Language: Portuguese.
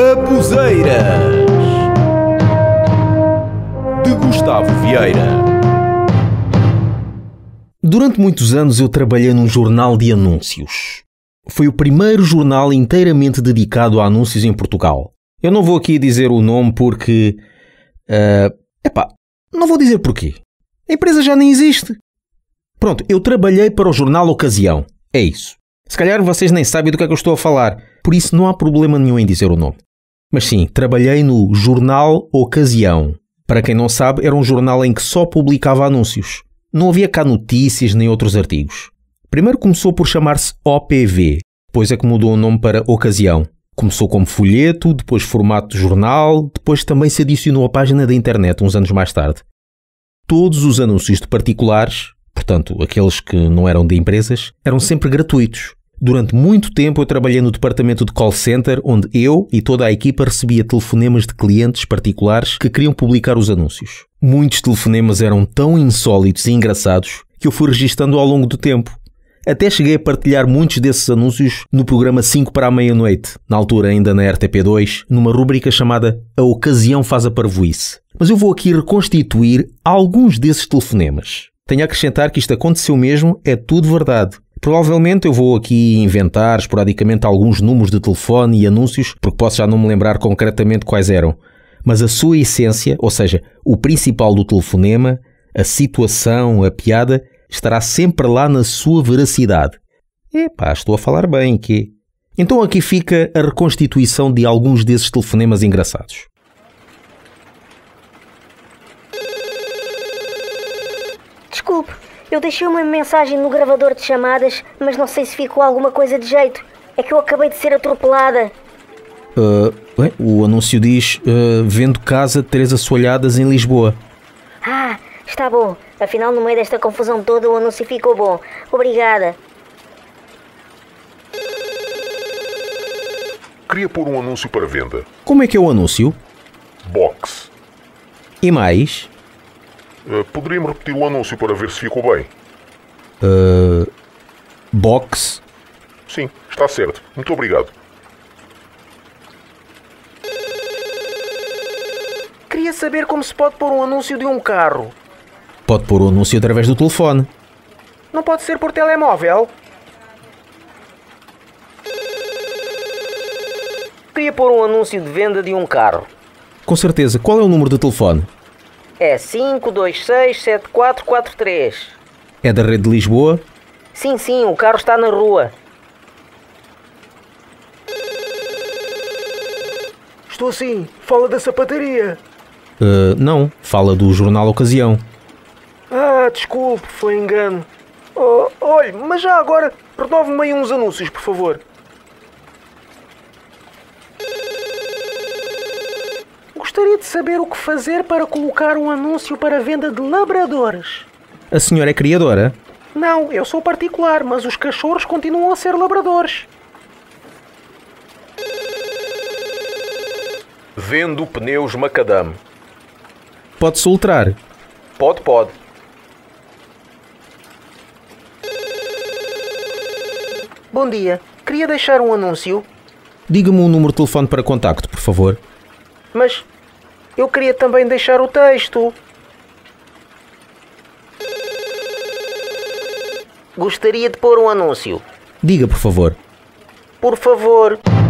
Babuzeiras de Gustavo Vieira. Durante muitos anos eu trabalhei num jornal de anúncios. Foi o primeiro jornal inteiramente dedicado a anúncios em Portugal. Eu não vou aqui dizer o nome porque. Uh, epá, não vou dizer porquê. A empresa já nem existe. Pronto, eu trabalhei para o jornal Ocasião. É isso. Se calhar vocês nem sabem do que é que eu estou a falar, por isso não há problema nenhum em dizer o nome. Mas sim, trabalhei no Jornal Ocasião. Para quem não sabe, era um jornal em que só publicava anúncios. Não havia cá notícias nem outros artigos. Primeiro começou por chamar-se OPV, depois é que mudou o nome para Ocasião. Começou como folheto, depois formato de jornal, depois também se adicionou a página da internet uns anos mais tarde. Todos os anúncios de particulares, portanto aqueles que não eram de empresas, eram sempre gratuitos. Durante muito tempo eu trabalhei no departamento de call center, onde eu e toda a equipa recebia telefonemas de clientes particulares que queriam publicar os anúncios. Muitos telefonemas eram tão insólitos e engraçados que eu fui registando ao longo do tempo. Até cheguei a partilhar muitos desses anúncios no programa 5 para a meia-noite, na altura ainda na RTP2, numa rubrica chamada A Ocasião faz a Parvoice. Mas eu vou aqui reconstituir alguns desses telefonemas. Tenho a acrescentar que isto aconteceu mesmo, é tudo verdade. Provavelmente eu vou aqui inventar esporadicamente alguns números de telefone e anúncios, porque posso já não me lembrar concretamente quais eram. Mas a sua essência, ou seja, o principal do telefonema, a situação, a piada, estará sempre lá na sua veracidade. Epá, estou a falar bem que. Então aqui fica a reconstituição de alguns desses telefonemas engraçados. Desculpe, eu deixei uma mensagem no gravador de chamadas, mas não sei se ficou alguma coisa de jeito. É que eu acabei de ser atropelada. Uh, bem, o anúncio diz: uh, Vendo casa Teresa Soalhadas em Lisboa. Ah, está bom. Afinal, no meio desta confusão toda, o anúncio ficou bom. Obrigada. Queria pôr um anúncio para venda. Como é que é o anúncio? Box. E mais? Poderia-me repetir o anúncio para ver se ficou bem? Uh, box? Sim, está certo. Muito obrigado. Queria saber como se pode pôr um anúncio de um carro. Pode pôr o anúncio através do telefone. Não pode ser por telemóvel? Queria pôr um anúncio de venda de um carro. Com certeza. Qual é o número de telefone? É 5267443. É da rede de Lisboa? Sim, sim, o carro está na rua. Estou sim, fala da sapataria. Uh, não, fala do jornal Ocasião. Ah, desculpe, foi engano. Oh, olhe, mas já agora, renove-me aí uns anúncios, por favor. Gostaria de saber o que fazer para colocar um anúncio para venda de labradores. A senhora é criadora? Não, eu sou particular, mas os cachorros continuam a ser labradores. Vendo pneus macadame. Pode soltar? Pode, pode. Bom dia. Queria deixar um anúncio. Diga-me o um número de telefone para contacto, por favor. Mas eu queria também deixar o texto. Gostaria de pôr um anúncio. Diga, por favor. Por favor.